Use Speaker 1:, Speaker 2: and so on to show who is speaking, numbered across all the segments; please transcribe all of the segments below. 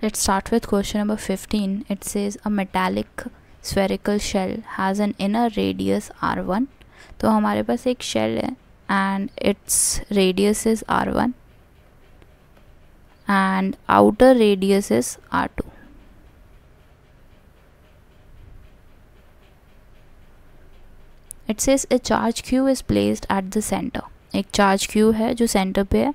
Speaker 1: Let's start with question number 15. It says a metallic spherical shell has an inner radius r1. तो हमारे पास एक shell है and its radius is r1 and outer radius is r2. It says a charge Q is placed at the center. एक charge Q है जो center पे है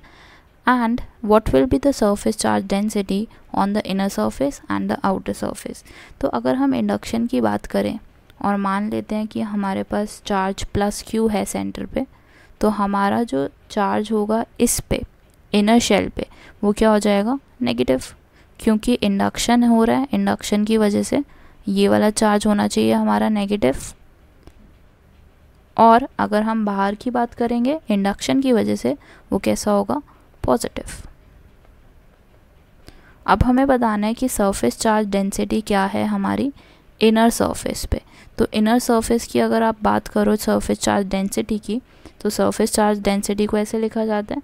Speaker 1: and what will be the surface charge density on the inner surface and the outer surface तो अगर हम induction की बात करें और मान लेते हैं कि हमारे पास चार्ज प्लस क्यू है सेंटर पे तो हमारा जो चार्ज होगा इस पे इनर शेल पे वो क्या हो जाएगा negative क्योंकि इंडक्शन हो रहा है इंडक्शन की वजह से ये वाला चार्ज होना चाहिए हमारा नेगेटिव और अगर हम बाहर की बात करेंगे इंडक्शन की वजह से वो कैसा होगा पॉजिटिव अब हमें बताना है कि सरफेस चार्ज डेंसिटी क्या है हमारी इनर सरफेस पे तो इनर सरफेस की अगर आप बात करो सरफेस चार्ज डेंसिटी की तो सरफेस चार्ज डेंसिटी को ऐसे लिखा जाता है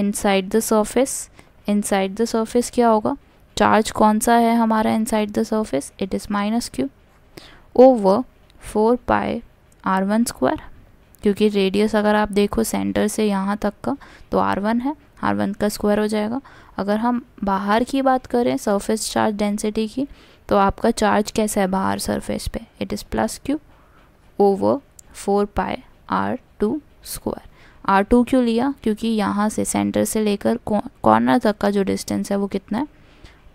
Speaker 1: inside the surface inside the surface क्या होगा चार्ज कौन सा है हमारा inside the surface it is minus Q over four pi R one square क्योंकि रेडियस अगर आप देखो सेंटर से यहाँ तक का तो आर वन है आर वन का स्क्वायर हो जाएगा अगर हम बाहर की बात करें सरफेस चार्ज डेंसिटी की तो आपका चार्ज कैसा है बाहर सरफेस पे it is plus Q over four pi R two square R two क्यों लिया क्योंकि यहाँ से सेंटर से लेकर कॉर्नर तक का जो डिस्टेंस है वो कितना है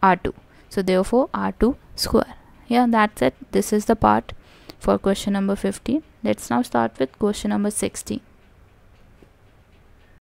Speaker 1: आर टू सो देव फोर आर टू स्क्वायर या that's it this is the part for question number 50. Let's now start with question number 60.